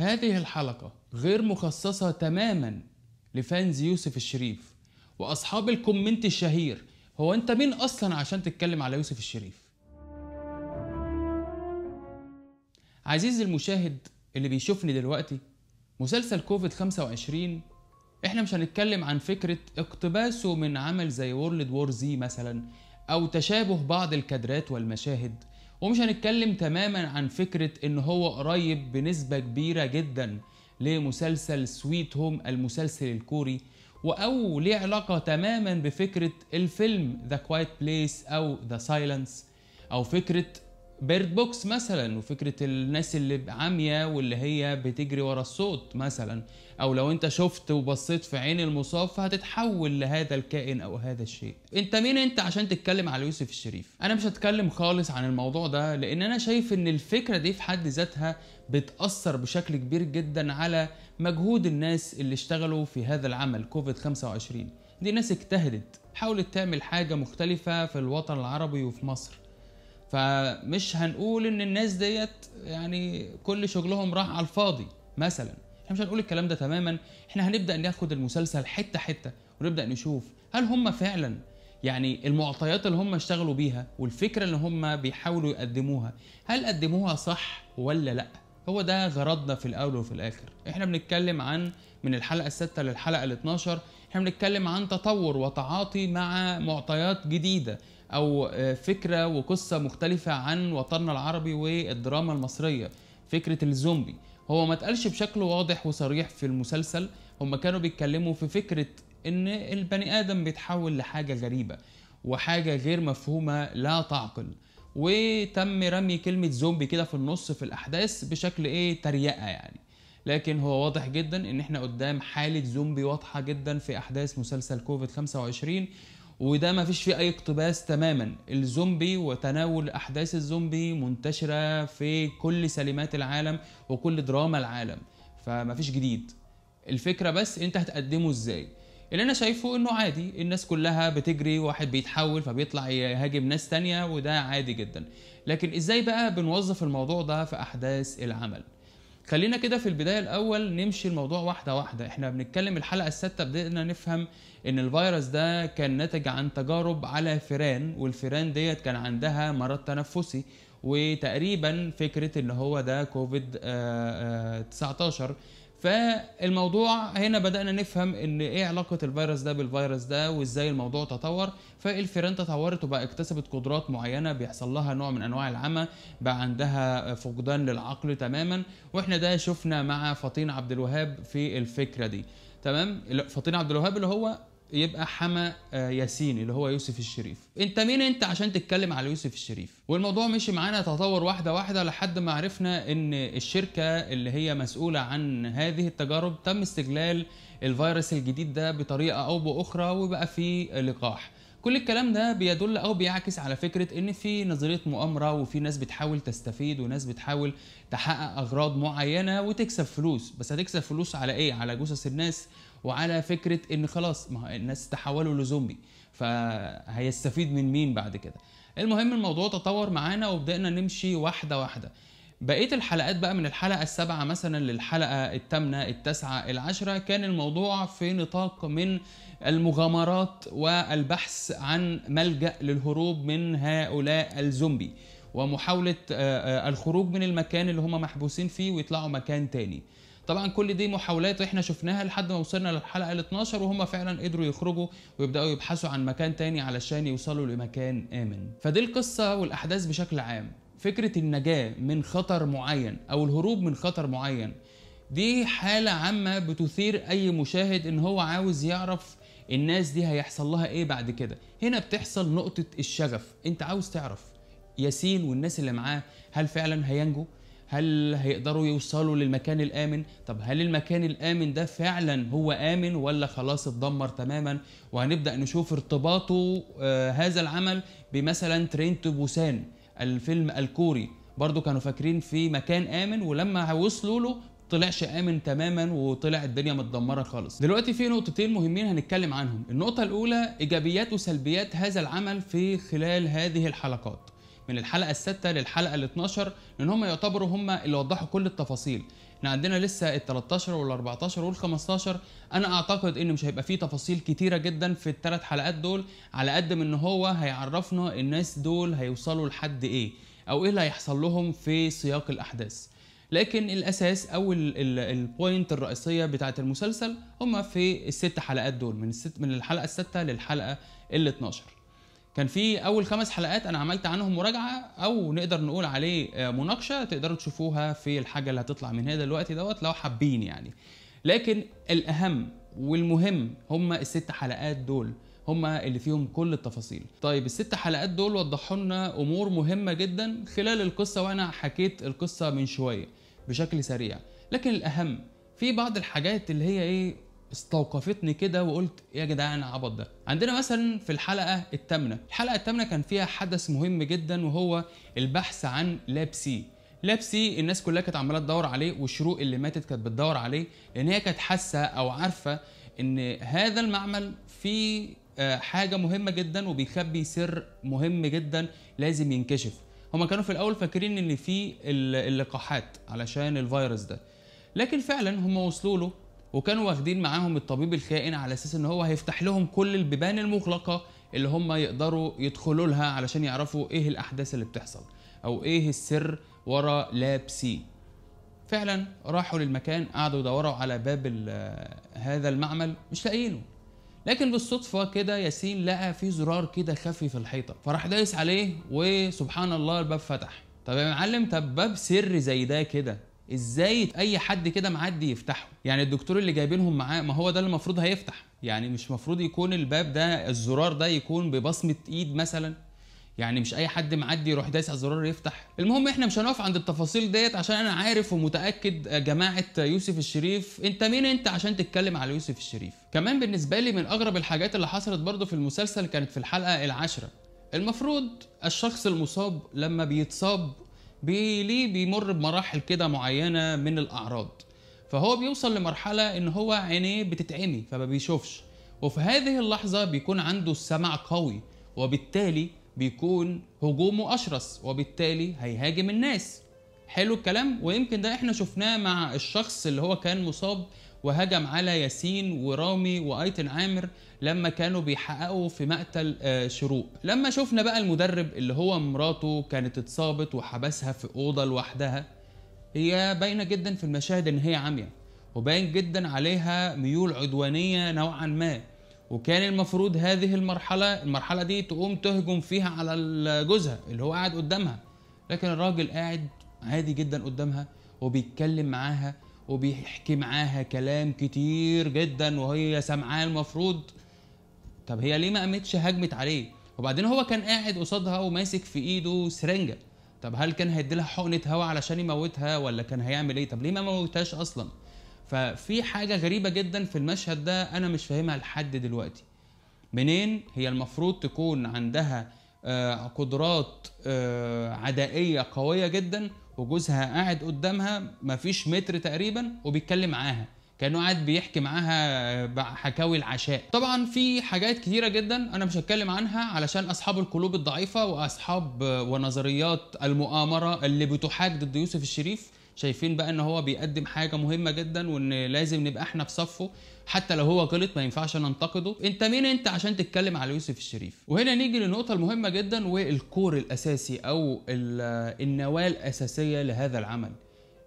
هذه الحلقة غير مخصصة تماما لفانز يوسف الشريف وأصحاب الكومنت الشهير هو أنت مين أصلا عشان تتكلم على يوسف الشريف عزيزي المشاهد اللي بيشوفني دلوقتي مسلسل كوفيد 25 احنا مش هنتكلم عن فكرة اقتباسه من عمل زي وورلد وور زي مثلا او تشابه بعض الكادرات والمشاهد ومش هنتكلم تماما عن فكرة ان هو قريب بنسبة كبيرة جدا لمسلسل سويت هوم المسلسل الكوري او ليه علاقة تماما بفكرة الفيلم ذا كوايت بليس او ذا سايلنس او فكرة بيرد بوكس مثلا وفكره الناس اللي عاميه واللي هي بتجري ورا الصوت مثلا او لو انت شفت وبصيت في عين المصاب فهتتحول لهذا الكائن او هذا الشيء انت مين انت عشان تتكلم على يوسف الشريف انا مش هتكلم خالص عن الموضوع ده لان انا شايف ان الفكره دي في حد ذاتها بتاثر بشكل كبير جدا على مجهود الناس اللي اشتغلوا في هذا العمل كوفيد 25 دي ناس اجتهدت حاولت تعمل حاجه مختلفه في الوطن العربي وفي مصر فمش هنقول ان الناس ديت يعني كل شغلهم راح على الفاضي مثلا احنا مش هنقول الكلام ده تماما احنا هنبدا ناخد المسلسل حته حته ونبدا نشوف هل هم فعلا يعني المعطيات اللي هم اشتغلوا بيها والفكره اللي هم بيحاولوا يقدموها هل قدموها صح ولا لا هو ده غرضنا في الاول وفي الاخر احنا بنتكلم عن من الحلقه السادسه للحلقه ال 12 احنا بنتكلم عن تطور وتعاطي مع معطيات جديده او آه، فكره وقصه مختلفه عن وطننا العربي والدراما المصريه فكره الزومبي هو ما اتقالش بشكل واضح وصريح في المسلسل هم كانوا بيتكلموا في فكره ان البني ادم بيتحول لحاجه غريبه وحاجه غير مفهومه لا تعقل وتم رمي كلمه زومبي كده في النص في الاحداث بشكل ايه تريقه يعني لكن هو واضح جدا ان احنا قدام حاله زومبي واضحه جدا في احداث مسلسل كوفيد 25 وده ما فيش فيه اي اقتباس تماما الزومبي وتناول احداث الزومبي منتشره في كل سلمات العالم وكل دراما العالم فما فيش جديد الفكره بس انت هتقدمه ازاي اللي انا شايفه انه عادي الناس كلها بتجري واحد بيتحول فبيطلع يهاجم ناس تانية وده عادي جدا لكن ازاي بقى بنوظف الموضوع ده في احداث العمل خلينا كده في البدايه الاول نمشي الموضوع واحده واحده احنا بنتكلم الحلقه السادسه بدأنا نفهم ان الفيروس ده كان ناتج عن تجارب على فيران والفيران ديت كان عندها مرض تنفسي وتقريبا فكره ان هو ده كوفيد 19 آه، آه، فالموضوع هنا بدأنا نفهم ان ايه علاقة الفيروس ده بالفيروس ده وازاي الموضوع تطور فالفيران تطورت وبقى اكتسبت قدرات معينة بيحصل لها نوع من انواع العمى بقى عندها فقدان للعقل تماما واحنا ده شفنا مع فطين عبد الوهاب في الفكرة دي تمام فطين عبد الوهاب اللي هو يبقى حما آه، ياسين اللي هو يوسف الشريف انت مين انت عشان تتكلم على يوسف الشريف والموضوع مشي معانا تطور واحده واحده لحد ما عرفنا ان الشركه اللي هي مسؤوله عن هذه التجارب تم استغلال الفيروس الجديد ده بطريقه او باخرى وبقى في لقاح كل الكلام ده بيدل او بيعكس على فكره ان في نظريه مؤامره وفي ناس بتحاول تستفيد وناس بتحاول تحقق اغراض معينه وتكسب فلوس بس هتكسب فلوس على ايه على جثث الناس وعلى فكره ان خلاص ما الناس تحولوا لزومبي فهيستفيد من مين بعد كده المهم الموضوع تطور معانا وبدأنا نمشي واحده واحده بقيه الحلقات بقى من الحلقه السابعه مثلا للحلقه الثامنه التاسعه العاشره كان الموضوع في نطاق من المغامرات والبحث عن ملجا للهروب من هؤلاء الزومبي ومحاوله آه، آه، الخروج من المكان اللي هم محبوسين فيه ويطلعوا مكان تاني طبعا كل دي محاولات احنا شفناها لحد ما وصلنا للحلقه ال 12 وهم فعلا قدروا يخرجوا ويبداوا يبحثوا عن مكان تاني علشان يوصلوا لمكان امن فدي القصه والاحداث بشكل عام فكره النجاه من خطر معين او الهروب من خطر معين دي حاله عامه بتثير اي مشاهد ان هو عاوز يعرف الناس دي هيحصل لها ايه بعد كده هنا بتحصل نقطه الشغف انت عاوز تعرف ياسين والناس اللي معاه هل فعلا هينجوا هل هيقدروا يوصلوا للمكان الامن طب هل المكان الامن ده فعلا هو امن ولا خلاص اتدمر تماما وهنبدا نشوف ارتباطه آه هذا العمل بمثلا ترين تو بوسان الفيلم الكوري برضو كانوا فاكرين في مكان امن ولما وصلوا له طلعش امن تماما وطلع الدنيا متدمره خالص دلوقتي في نقطتين مهمين هنتكلم عنهم النقطه الاولى ايجابيات وسلبيات هذا العمل في خلال هذه الحلقات من الحلقه السادسه للحلقه ال 12 لان هم يعتبروا هم اللي وضحوا كل التفاصيل احنا عندنا لسه ال 13 وال 14 وال 15 انا اعتقد ان مش هيبقى فيه تفاصيل كتيره جدا في الثلاث حلقات دول على قد ما ان هو هيعرفنا الناس دول هيوصلوا لحد ايه او ايه اللي هيحصل لهم في سياق الاحداث لكن الاساس او البوينت الرئيسيه بتاعه المسلسل هما في الست حلقات دول من الست من الحلقه السادسه للحلقه ال 12 كان في اول خمس حلقات انا عملت عنهم مراجعه او نقدر نقول عليه آه، مناقشه تقدروا تشوفوها في الحاجه اللي هتطلع من هنا دلوقتي دوت لو حابين يعني لكن الاهم والمهم هما الست حلقات دول هما اللي فيهم كل التفاصيل طيب الست حلقات دول وضحوا لنا امور مهمه جدا خلال القصه وانا حكيت القصه من شويه بشكل سريع لكن الاهم في بعض الحاجات اللي هي ايه استوقفتني كده وقلت يا جدعان العبط ده عندنا مثلا في الحلقه الثامنه الحلقه الثامنه كان فيها حدث مهم جدا وهو البحث عن لابسي لابسي الناس كلها كانت عماله تدور عليه وشروق اللي ماتت كانت بتدور عليه لان هي كانت حاسه او عارفه ان هذا المعمل فيه آه، حاجه مهمه جدا وبيخبي سر مهم جدا لازم ينكشف هما كانوا في الاول فاكرين ان في اللقاحات علشان الفيروس ده لكن فعلا هم وصلوا له وكانوا واخدين معاهم الطبيب الكائن على اساس ان هو هيفتح لهم كل البيبان المغلقه اللي هم يقدروا يدخلوا لها علشان يعرفوا ايه الاحداث اللي بتحصل او ايه السر ورا لاب سي فعلا راحوا للمكان قعدوا يدوروا على باب آه، هذا المعمل مش لاقيينه لكن بالصدفة كده ياسين لقى في زرار كده خفي في الحيطة فراح دايس عليه وسبحان الله الباب فتح طب يا معلم طب باب سر زي ده كده ازاي اي حد كده معدي يفتحه يعني الدكتور اللي جايبينهم معاه ما هو ده اللي المفروض هيفتح يعني مش مفروض يكون الباب ده الزرار ده يكون ببصمه ايد مثلا يعني مش اي حد معدي يروح دايس على الزرار يفتح المهم احنا مش هنقف عند التفاصيل ديت عشان انا عارف ومتاكد جماعه يوسف الشريف انت مين انت عشان تتكلم على يوسف الشريف كمان بالنسبه لي من اغرب الحاجات اللي حصلت برضه في المسلسل كانت في الحلقه العاشره المفروض الشخص المصاب لما بيتصاب بي ليه بيمر بمراحل كده معينه من الاعراض فهو بيوصل لمرحله ان هو عينيه بتتعمي فما بيشوفش وفي هذه اللحظه بيكون عنده السمع قوي وبالتالي بيكون هجومه اشرس وبالتالي هيهاجم الناس حلو الكلام ويمكن ده احنا شفناه مع الشخص اللي هو كان مصاب وهجم على ياسين ورامي وايتن عامر لما كانوا بيحققوا في مقتل آه، شروق لما شفنا بقى المدرب اللي هو مراته كانت اتصابت وحبسها في اوضه لوحدها هي باينه جدا في المشاهد ان هي عمياء وباين جدا عليها ميول عدوانيه نوعا ما وكان المفروض هذه المرحله المرحله دي تقوم تهجم فيها على جوزها اللي هو قاعد قدامها لكن الراجل قاعد عادي جدا قدامها وبيتكلم معاها وبيحكي معاها كلام كتير جدا وهي سامعاه المفروض طب هي ليه ما قامتش هجمت عليه وبعدين هو كان قاعد قصادها وماسك في ايده سرنجه طب هل كان هيديلها حقنه هواء علشان يموتها ولا كان هيعمل ايه طب ليه ما موتهاش اصلا ففي حاجه غريبه جدا في المشهد ده انا مش فاهمها لحد دلوقتي منين هي المفروض تكون عندها آه، قدرات آه، عدائيه قويه جدا وجوزها قاعد قدامها مفيش متر تقريبا وبيتكلم معاها كانه قاعد بيحكي معاها حكاوي العشاء طبعا في حاجات كتيره جدا انا مش هتكلم عنها علشان اصحاب القلوب الضعيفه واصحاب ونظريات المؤامره اللي بتحاك ضد يوسف الشريف شايفين بقى ان هو بيقدم حاجه مهمه جدا وان لازم نبقى احنا في صفه حتى لو هو غلط ما ينفعش ننتقده انت مين انت عشان تتكلم على يوسف الشريف وهنا نيجي للنقطه المهمه جدا والكور الاساسي او النواه الاساسيه لهذا العمل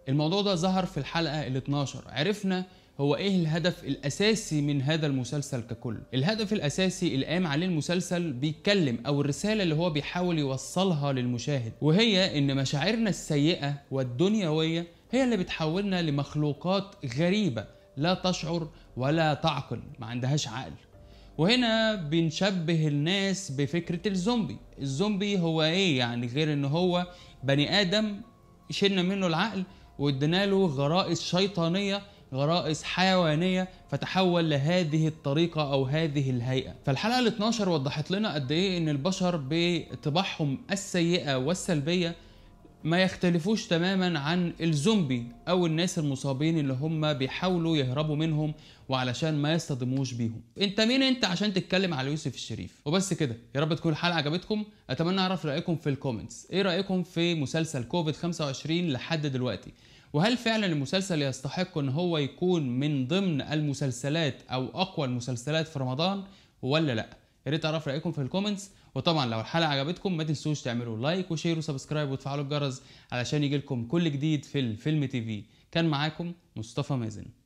الموضوع ده ظهر في الحلقه ال 12 عرفنا هو ايه الهدف الاساسي من هذا المسلسل ككل الهدف الاساسي اللي قام عليه المسلسل بيتكلم او الرساله اللي هو بيحاول يوصلها للمشاهد وهي ان مشاعرنا السيئه والدنيويه هي اللي بتحولنا لمخلوقات غريبه لا تشعر ولا تعقل ما عندهاش عقل وهنا بنشبه الناس بفكرة الزومبي الزومبي هو ايه يعني غير ان هو بني ادم شلنا منه العقل وادينا له غرائز شيطانية غرائز حيوانيه فتحول لهذه الطريقه او هذه الهيئه فالحلقه ال 12 وضحت لنا قد ايه ان البشر بطباعهم السيئه والسلبيه ما يختلفوش تماما عن الزومبي او الناس المصابين اللي هم بيحاولوا يهربوا منهم وعلشان ما يصطدموش بيهم انت مين انت عشان تتكلم على يوسف الشريف وبس كده يا رب تكون الحلقه عجبتكم اتمنى اعرف رايكم في الكومنتس ايه رايكم في مسلسل كوفيد 25 لحد دلوقتي وهل فعلا المسلسل يستحق ان هو يكون من ضمن المسلسلات او اقوى المسلسلات في رمضان ولا لا يا ريت اعرف رايكم في الكومنتس وطبعا لو الحلقه عجبتكم ما تنسوش تعملوا لايك وشير وسبسكرايب وتفعلوا الجرس علشان يجيلكم كل جديد في الفيلم تي في كان معاكم مصطفى مازن